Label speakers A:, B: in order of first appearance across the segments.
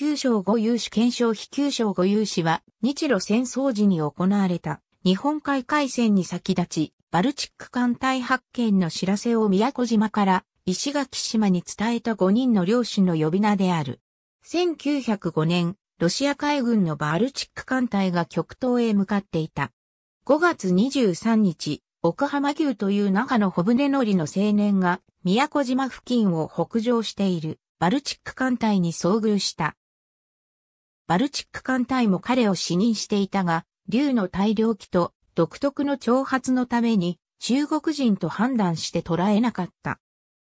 A: 九章五有志検証非九章五有志は、日露戦争時に行われた、日本海海戦に先立ち、バルチック艦隊発見の知らせを宮古島から石垣島に伝えた5人の漁師の呼び名である。1905年、ロシア海軍のバルチック艦隊が極東へ向かっていた。5月23日、奥浜牛という中の小舟乗りの青年が宮古島付近を北上しているバルチック艦隊に遭遇した。バルチック艦隊も彼を視認していたが、竜の大量機と独特の挑発のために中国人と判断して捉えなかった。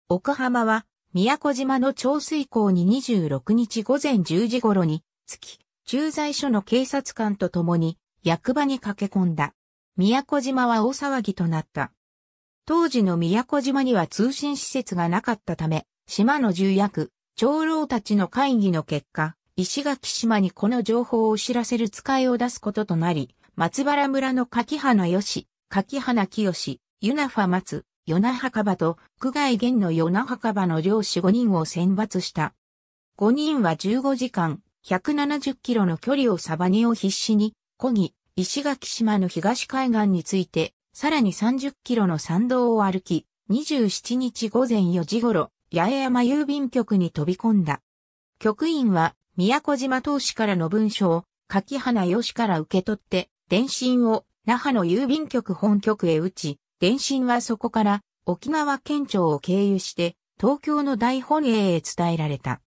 A: 奥浜は宮古島の長水港に26日午前10時頃に着き、駐在所の警察官と共に役場に駆け込んだ。宮古島は大騒ぎとなった。当時の宮古島には通信施設がなかったため、島の重役、長老たちの会議の結果、石垣島にこの情報を知らせる使いを出すこととなり、松原村の柿花義、柿花清、ユナファ松、与那墓場と、区外元の与那墓場の漁師5人を選抜した。5人は15時間、170キロの距離をサバニを必死に、小ぎ、石垣島の東海岸について、さらに30キロの山道を歩き、27日午前4時頃、八重山郵便局に飛び込んだ。局員は宮古島当市からの文書を柿花よしから受け取って、電信を那覇の郵便局本局へ打ち、電信はそこから沖縄県庁を経由して東京の大本営へ伝えられた。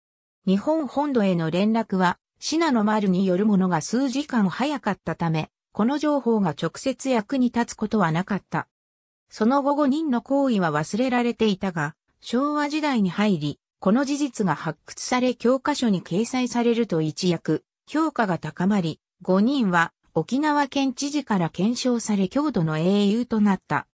A: 日本本土への連絡は、シナの丸によるものが数時間早かったため、この情報が直接役に立つことはなかった。その後5人の行為は忘れられていたが、昭和時代に入り、この事実が発掘され教科書に掲載されると一躍、評価が高まり、5人は沖縄県知事から検証され郷土の英雄となった。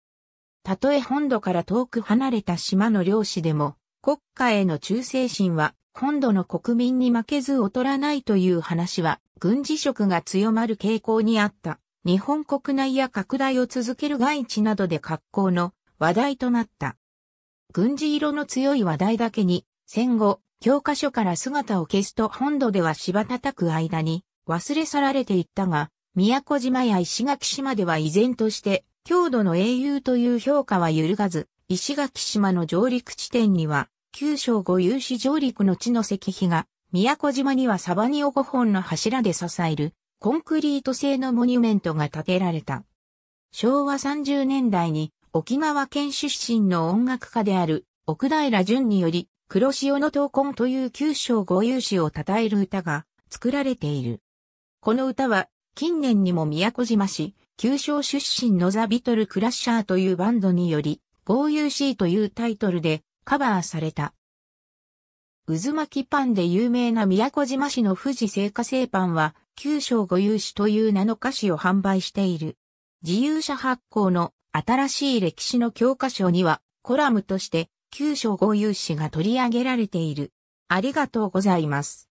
A: たとえ本土から遠く離れた島の漁師でも、国家への忠誠心は本土の国民に負けず劣らないという話は、軍事色が強まる傾向にあった。日本国内や拡大を続ける外地などで格好の話題となった。軍事色の強い話題だけに、戦後、教科書から姿を消すと本土では芝叩く間に忘れ去られていったが、宮古島や石垣島では依然として郷土の英雄という評価は揺るがず、石垣島の上陸地点には、九章五有志上陸の地の石碑が、宮古島にはサバニオ五本の柱で支える、コンクリート製のモニュメントが建てられた。昭和30年代に沖縄県出身の音楽家である奥平淳により黒潮の闘魂という九章五勇士を称える歌が作られている。この歌は近年にも宮古島市、九章出身のザ・ビトル・クラッシャーというバンドにより、五遊士というタイトルでカバーされた。渦巻きパンで有名な宮古島市の富士製菓製パンは、九章五勇士という名の菓を販売している。自由者発行の新しい歴史の教科書には、コラムとして、九章豪有志が取り上げられている。ありがとうございます。